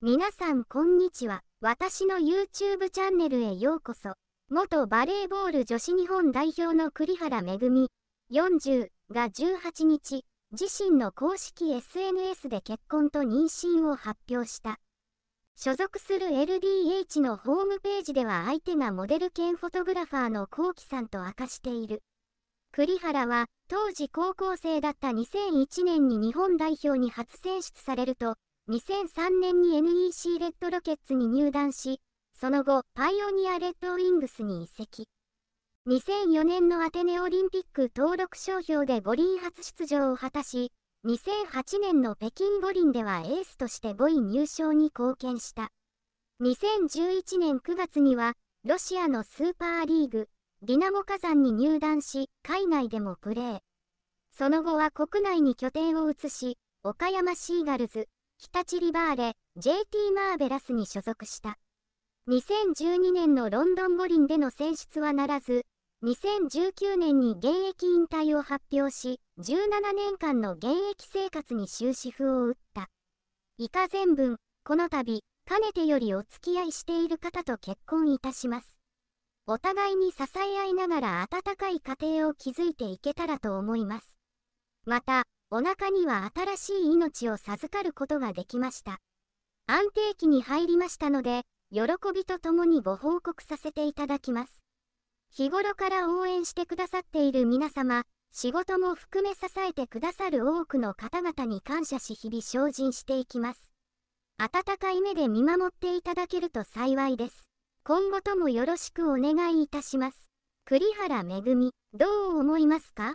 皆さんこんにちは。私の YouTube チャンネルへようこそ。元バレーボール女子日本代表の栗原恵40が18日、自身の公式 SNS で結婚と妊娠を発表した。所属する LDH のホームページでは相手がモデル兼フォトグラファーの k o k さんと明かしている。栗原は当時高校生だった2001年に日本代表に初選出されると2003年に NEC レッドロケッツに入団し、その後、パイオニアレッドウィングスに移籍。2004年のアテネオリンピック登録商標で五輪初出場を果たし、2008年の北京五輪ではエースとして5位入賞に貢献した。2011年9月には、ロシアのスーパーリーグ、ディナモ火山に入団し、海外でもプレー。その後は国内に拠点を移し、岡山シーガルズ、北チリバーレ、JT マーベラスに所属した。2012年のロンドン五輪での選出はならず、2019年に現役引退を発表し、17年間の現役生活に終止符を打った。以下全文、この度、かねてよりお付き合いしている方と結婚いたします。お互いに支え合いながら温かい家庭を築いていけたらと思います。また、お腹には新しい命を授かることができました。安定期に入りましたので、喜びとともにご報告させていただきます。日頃から応援してくださっている皆様、仕事も含め支えてくださる多くの方々に感謝し日々精進していきます。温かい目で見守っていただけると幸いです。今後ともよろしくお願いいたします。栗原恵、どう思いますか